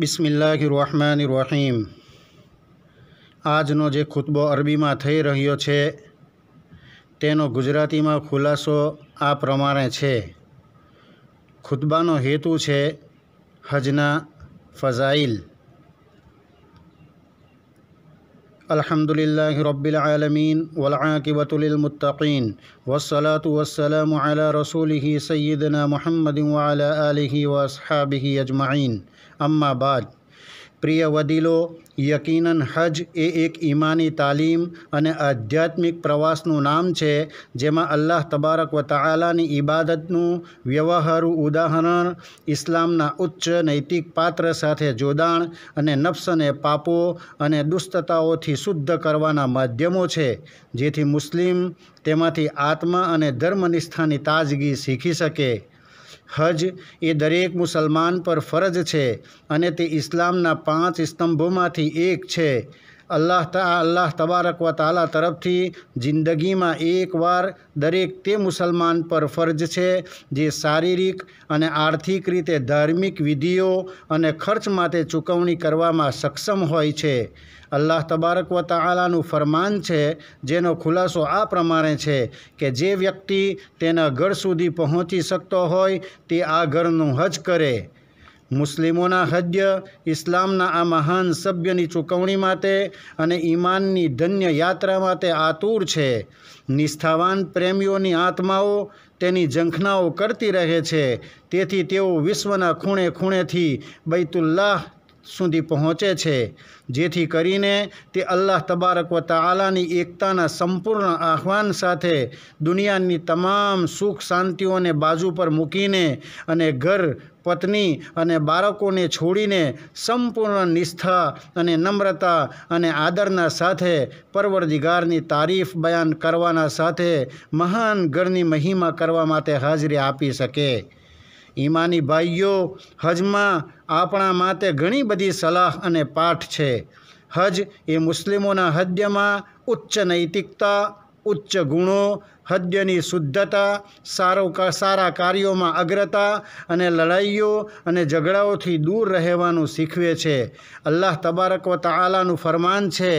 બિસ્મિલ્લાહ રહમાન રહીમ આજનો જે ખુતબો અરબીમાં થઈ રહ્યો છે તેનો ગુજરાતીમાં ખુલાસો આ પ્રમાણે છે ખુતબાનો હેતુ છે હજના ફઝાઇલ الحمد لله رب العالمين والعاقبة للمتقين والصلاة والسلام على رسوله سيدنا محمد وعلى آله وأصحابه أجمعين أما بعد પ્રિય વદીલો યકીનન હજ એ એક ઈમાની તાલીમ અને આધ્યાત્મિક પ્રવાસનું નામ છે જેમાં અલ્લાહ તબારક વ તઆલાની ઇબાદતનું વ્યવહારુ ઉદાહરણ ઇસ્લામના ઉચ્ચ નૈતિક પાત્ર સાથે જોડાણ અને નફ્સને પાપો અને દુષ્ટતાઓથી શુદ્ધ કરવાના માધ્યમો છે જેથી મુસ્લિમ તેમાંથી આત્મા અને ધર્મનિષ્ઠાની તાજગી શીખી શકે હજ એ દરેક મુસલમાન પર ફરજ છે અને તે ઇસ્લામના પાંચ સ્તંભોમાંથી એક છે અલ્લાહ તા અલ્લાહ તબારક વ તાલા તરફથી જિંદગીમાં એકવાર દરેક તે મુસલમાન પર ફર્જ છે જે શારીરિક અને આર્થિક રીતે ધાર્મિક વિધિઓ અને ખર્ચ માટે ચૂકવણી કરવામાં સક્ષમ હોય છે અલ્લાહ તબારક વ તાલાનું ફરમાન છે જેનો ખુલાસો આ પ્રમાણે છે કે જે વ્યક્તિ તેના ઘર સુધી પહોંચી શકતો હોય તે આ ઘરનું હજ કરે મુસ્લિમોના હદ્ય ઇસ્લામના આ મહાન સભ્યની ચૂકવણી માટે અને ઈમાનની ધન્ય યાત્રા માટે આતુર છે નિષ્ઠાવાન પ્રેમીઓની આત્માઓ તેની ઝંખનાઓ કરતી રહે છે તેથી તેઓ વિશ્વના ખૂણે ખૂણેથી બૈતુલ્લાહ સુધી પહોંચે છે જેથી કરીને તે અલ્લાહ તબારક વ તાલાની એકતાના સંપૂર્ણ આહ્વાન સાથે દુનિયાની તમામ સુખ શાંતિઓને બાજુ પર મૂકીને અને ઘર પત્ની અને બાળકોને છોડીને સંપૂર્ણ નિષ્ઠા અને નમ્રતા અને આદરના સાથે પરવરદિગારની તારીફ બયાન કરવાના સાથે મહાન ઘરની મહિમા કરવા માટે હાજરી આપી શકે ઈમાની ભાઈઓ હજમાં આપણા માટે ઘણી બધી સલાહ અને પાઠ છે હજ એ મુસ્લિમોના હદ્યમાં ઉચ્ચ નૈતિકતા ઉચ્ચ ગુણો હદ્યની શુદ્ધતા સારો સારા કાર્યોમાં અગ્રતા અને લડાઈઓ અને ઝઘડાઓથી દૂર રહેવાનું શીખવે છે અલ્લાહ તબારક વ તઆલાનું ફરમાન છે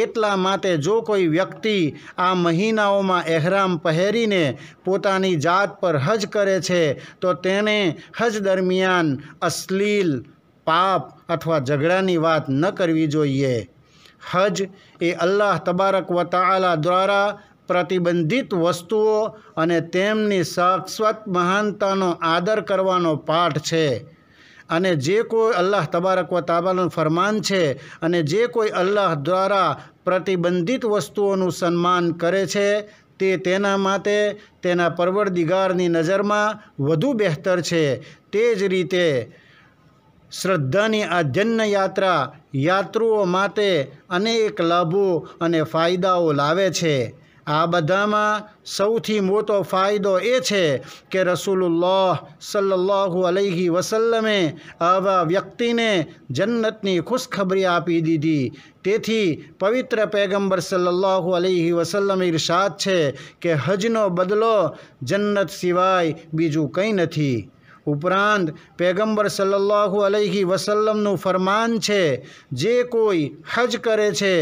એટલા માટે જો કોઈ વ્યક્તિ આ મહિનાઓમાં એહરામ પહેરીને પોતાની જાત પર હજ કરે છે તો તેને હજ દરમિયાન અશ્લીલ પાપ અથવા ઝઘડાની વાત ન કરવી જોઈએ હજ એ અલ્લાહ તબારક વતાલા દ્વારા પ્રતિબંધિત વસ્તુઓ અને તેમની શાશ્વત મહાનતાનો આદર કરવાનો પાઠ છે અને જે કોઈ અલ્લાહ તબારક વ ફરમાન છે અને જે કોઈ અલ્લાહ દ્વારા પ્રતિબંધિત વસ્તુઓનું સન્માન કરે છે તે તેના માટે તેના પરવરદિગારની નજરમાં વધુ બહેતર છે તે જ રીતે શ્રદ્ધાની આ જન્મયાત્રા યાત્રુઓ માટે અનેક લાભો અને ફાયદાઓ લાવે છે આ બધામાં સૌથી મોટો ફાયદો એ છે કે રસૂલુલ્લાહ સલ્લાહુ અલૈહી વસલ્લમે આવા વ્યક્તિને જન્નતની ખુશખબરી આપી દીધી તેથી પવિત્ર પેગંબર સલ્લાહુ અલૈહી વસલ્લમ ઇરશાદ છે કે હજનો બદલો જન્નત સિવાય બીજું કંઈ નથી ઉપરાંત પેગમ્બર સલ્લલ્લાહુ અલૈહી વસલ્લમનું ફરમાન છે જે કોઈ હજ કરે છે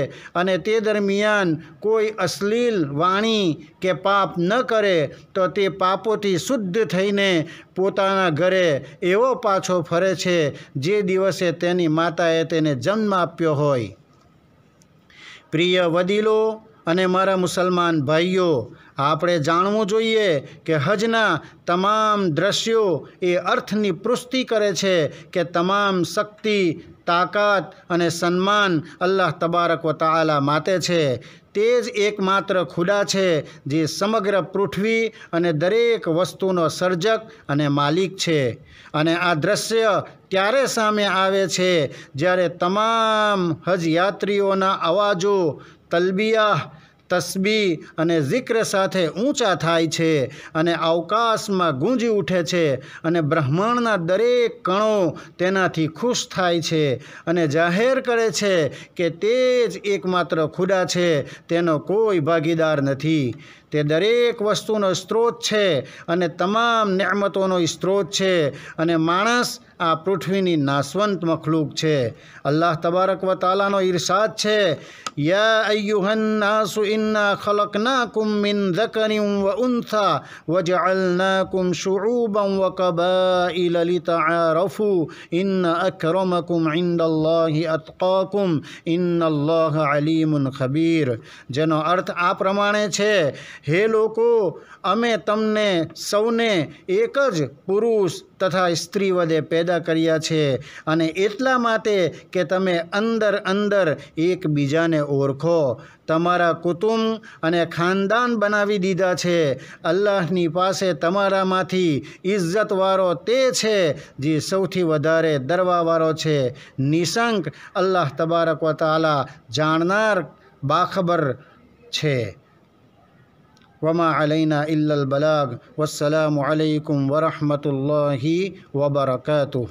અને તે દરમિયાન કોઈ અશ્લીલ વાણી કે પાપ ન કરે તો તે પાપોથી શુદ્ધ થઈને પોતાના ઘરે એવો પાછો ફરે છે જે દિવસે તેની માતાએ તેને જન્મ આપ્યો હોય પ્રિય વડીલો અને મારા મુસલમાન ભાઈઓ આપણે જાણવું જોઈએ કે હજના તમામ દ્રશ્યો એ અર્થની પુષ્ટિ કરે છે કે તમામ શક્તિ તાકાત અને સન્માન અલ્લાહ તબારક વ તાલા માતે છે તે જ એકમાત્ર ખુદા છે જે સમગ્ર પૃથ્વી અને દરેક વસ્તુનો સર્જક અને માલિક છે અને આ દ્રશ્ય ત્યારે સામે આવે છે જ્યારે તમામ હજયાત્રીઓના અવાજો તલબિયા તસબી અને ઝિક્ર સાથે ઊંચા થાય છે અને અવકાશમાં ગુંજી ઉઠે છે અને બ્રહ્માંડના દરેક કણો તેનાથી ખુશ થાય છે અને જાહેર કરે છે કે તે જ એકમાત્ર ખુદા છે તેનો કોઈ ભાગીદાર નથી તે દરેક વસ્તુનો સ્ત્રોત છે અને તમામ નિયામતોનો સ્ત્રોત છે અને માણસ આ પૃથ્વીની નાસવંત મખલૂક છે અલ્લાહ તબારક વતાલાનો ઇરશાદ છે યા અયુહન્નાસુ ઇન્ના ખલકનાકુમ મિન ધકરિમ વ ઉન્થા વજ કુમ શુઉબન વ કબાઇલ રફુ ઇન્ન અકરમકુમ કુમ ઇન્ન ઇન્નલ્લાહ અલીમુન ખબીર જેનો અર્થ આ પ્રમાણે છે હે લોકો અમે તમને સૌને એક જ પુરુષ તથા સ્ત્રી સ્ત્રીવદે પેદા કર્યા છે અને એટલા માટે કે તમે અંદર અંદર એકબીજાને ઓળખો તમારા કુટુંબ અને ખાનદાન બનાવી દીધા છે અલ્લાહની પાસે તમારામાંથી ઇજ્જતવાળો તે છે જે સૌથી વધારે દરવાવાળો છે નિશંક અલ્લાહ તબારક વતાલા જાણનાર બાખબર છે وما علينا إلا البلاغ والسلام عليكم ورحمة الله وبركاته